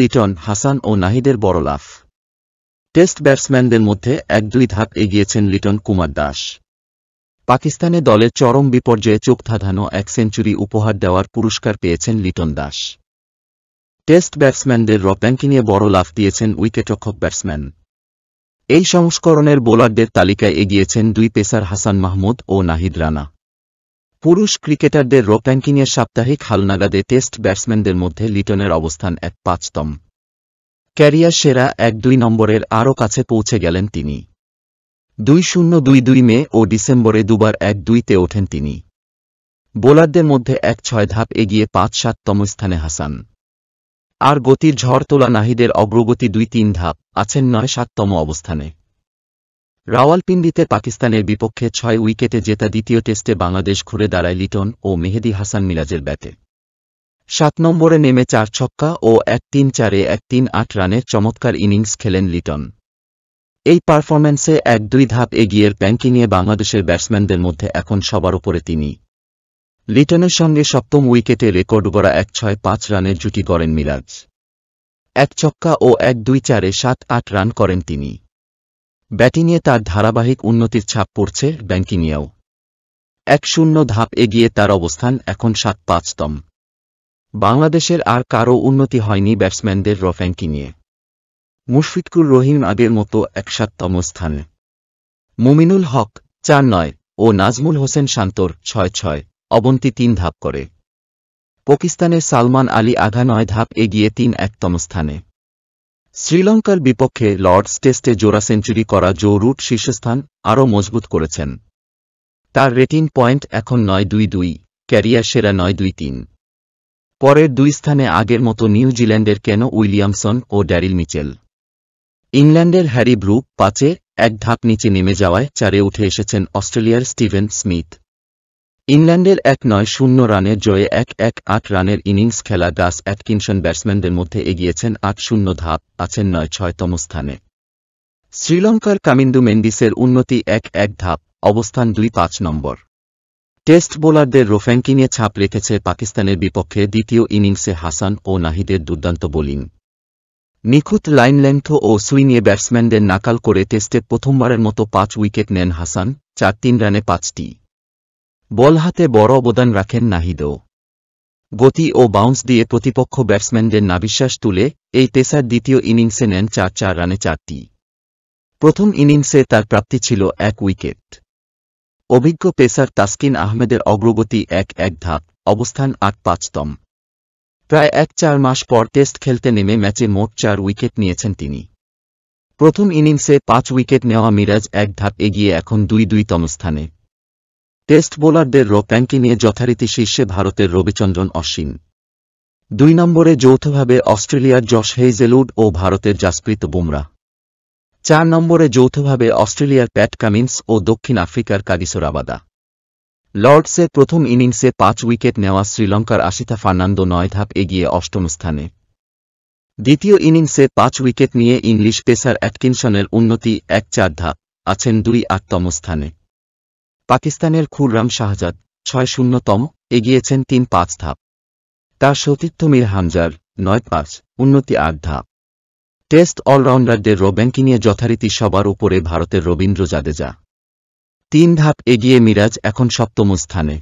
লিটন হাসান ও নাহিদের বড় লাফ টেস্ট ব্যাটসম্যানদের মধ্যে এক দুই ধাপ এগিয়েছেন লিটন কুমার দাস পাকিস্তানে দলের চরম বিপর্যয়ে চোখ ধাঁধানো এক সেঞ্চুরি উপহার দেওয়ার পুরস্কার পেয়েছেন লিটন দাস টেস্ট ব্যাটসম্যানদের নিয়ে বড় লাফ দিয়েছেন উইকেটরক্ষক ব্যাটসম্যান এই সংস্করণের বোলারদের তালিকায় এগিয়েছেন দুই পেসার হাসান মাহমুদ ও নাহিদ রানা পুরুষ ক্রিকেটারদের রোপ র্যাঙ্কিংয়ের সাপ্তাহিক হালনাগাদে টেস্ট ব্যাটসম্যানদের মধ্যে লিটনের অবস্থান এক পাঁচতম ক্যারিয়ার সেরা এক দুই নম্বরের আরও কাছে পৌঁছে গেলেন তিনি দুই শূন্য দুই দুই মে ও ডিসেম্বরে দুবার এক দুইতে ওঠেন তিনি বোলারদের মধ্যে এক ছয় ধাপ এগিয়ে পাঁচ সাততম স্থানে হাসান আর গতির ঝড় তোলা নাহিদের অগ্রগতি দুই তিন ধাপ আছেন নয় সাততম অবস্থানে রাওয়ালপিন্ডিতে পাকিস্তানের বিপক্ষে ছয় উইকেটে জেতা দ্বিতীয় টেস্টে বাংলাদেশ ঘুরে দাঁড়ায় লিটন ও মেহেদি হাসান মিরাজের ব্যাটে সাত নম্বরে নেমে চার ছক্কা ও এক তিন চারে এক তিন আট রানের চমৎকার ইনিংস খেলেন লিটন এই পারফরম্যান্সে এক দুই ধাপ এগিয়ের নিয়ে বাংলাদেশের ব্যাটসম্যানদের মধ্যে এখন সবার উপরে তিনি লিটনের সঙ্গে সপ্তম উইকেটে রেকর্ড গড়া এক ছয় পাঁচ রানের জুটি গড়েন মিরাজ এক ছক্কা ও এক দুই চারে সাত আট রান করেন তিনি ব্যাটিংয়ে তার ধারাবাহিক উন্নতির ছাপ পড়ছে ব্যাঙ্কিংয়েও এক শূন্য ধাপ এগিয়ে তার অবস্থান এখন সাত পাঁচতম বাংলাদেশের আর কারও উন্নতি হয়নি ব্যাটসম্যানদের রফ্যাঙ্কি নিয়ে মুশফিকুর রহিম আগের মতো একসাততম স্থানে মুমিনুল হক চার নয় ও নাজমুল হোসেন শান্তর ছয় ছয় অবন্তি তিন ধাপ করে পাকিস্তানের সালমান আলী আঘা নয় ধাপ এগিয়ে তিন একতম স্থানে শ্রীলঙ্কার বিপক্ষে লর্ডস টেস্টে জোড়া সেঞ্চুরি করা জো রুট শীর্ষস্থান আরও মজবুত করেছেন তার রেটিং পয়েন্ট এখন নয় দুই দুই ক্যারিয়ার সেরা নয় দুই তিন পরের দুই স্থানে আগের মতো নিউজিল্যান্ডের কেন উইলিয়ামসন ও ড্যারিল মিচেল ইংল্যান্ডের হ্যারি ব্রুক পাঁচে এক ধাপ নিচে নেমে যাওয়ায় চারে উঠে এসেছেন অস্ট্রেলিয়ার স্টিভেন স্মিথ ইংল্যান্ডের এক নয় শূন্য রানের জয়ে এক এক আট রানের ইনিংস খেলা ডাস অ্যাটকিনসন ব্যাটসম্যানদের মধ্যে এগিয়েছেন আট শূন্য ধাপ আছেন নয় ছয়তম স্থানে শ্রীলঙ্কার কামিন্দু মেন্ডিসের উন্নতি এক এক ধাপ অবস্থান দুই পাঁচ নম্বর টেস্ট বোলারদের রোফ্যাঙ্কিংয়ে ছাপ রেখেছে পাকিস্তানের বিপক্ষে দ্বিতীয় ইনিংসে হাসান ও নাহিদের দুর্দান্ত বোলিং নিখুঁত লাইন লেন্থ ও সুইংয়ে ব্যাটসম্যানদের নাকাল করে টেস্টে প্রথমবারের মতো পাঁচ উইকেট নেন হাসান চার তিন রানে পাঁচটি বল হাতে বড় অবদান রাখেন নাহিদও গতি ও বাউন্স দিয়ে প্রতিপক্ষ ব্যাটসম্যানদের নাবিশ্বাস তুলে এই পেসার দ্বিতীয় ইনিংসে নেন চার চার রানে চারটি প্রথম ইনিংসে তার প্রাপ্তি ছিল এক উইকেট অভিজ্ঞ পেসার তাসকিন আহমেদের অগ্রগতি এক এক ধাপ অবস্থান আট পাঁচতম প্রায় এক চার মাস পর টেস্ট খেলতে নেমে ম্যাচে মোট চার উইকেট নিয়েছেন তিনি প্রথম ইনিংসে পাঁচ উইকেট নেওয়া মিরাজ এক ধাপ এগিয়ে এখন দুই দুইতম স্থানে টেস্ট বোলারদের র নিয়ে যথারীতি শীর্ষে ভারতের রবিচন্দ্রন অশ্বিন দুই নম্বরে যৌথভাবে অস্ট্রেলিয়ার জশ হেইজেলউড ও ভারতের জাসপ্রীত বুমরা চার নম্বরে যৌথভাবে অস্ট্রেলিয়ার প্যাট কামিন্স ও দক্ষিণ আফ্রিকার কাদিসোর আবাদা লর্ডসে প্রথম ইনিংসে পাঁচ উইকেট নেওয়া শ্রীলঙ্কার আশিতা ফার্নান্দো নয় ধাপ এগিয়ে অষ্টম স্থানে দ্বিতীয় ইনিংসে পাঁচ উইকেট নিয়ে ইংলিশ পেসার অ্যাটকিনসনের উন্নতি এক চার ধাপ আছেন দুই আটতম স্থানে পাকিস্তানের খুররাম শাহজাদ ছয় শূন্যতম এগিয়েছেন তিন পাঁচ ধাপ তার সতীর্থ মীর হামজার নয় পাঁচ উন্নতি আট ধাপ টেস্ট অলরাউন্ডারদের নিয়ে যথারীতি সবার উপরে ভারতের রবীন্দ্র জাদেজা তিন ধাপ এগিয়ে মিরাজ এখন সপ্তম স্থানে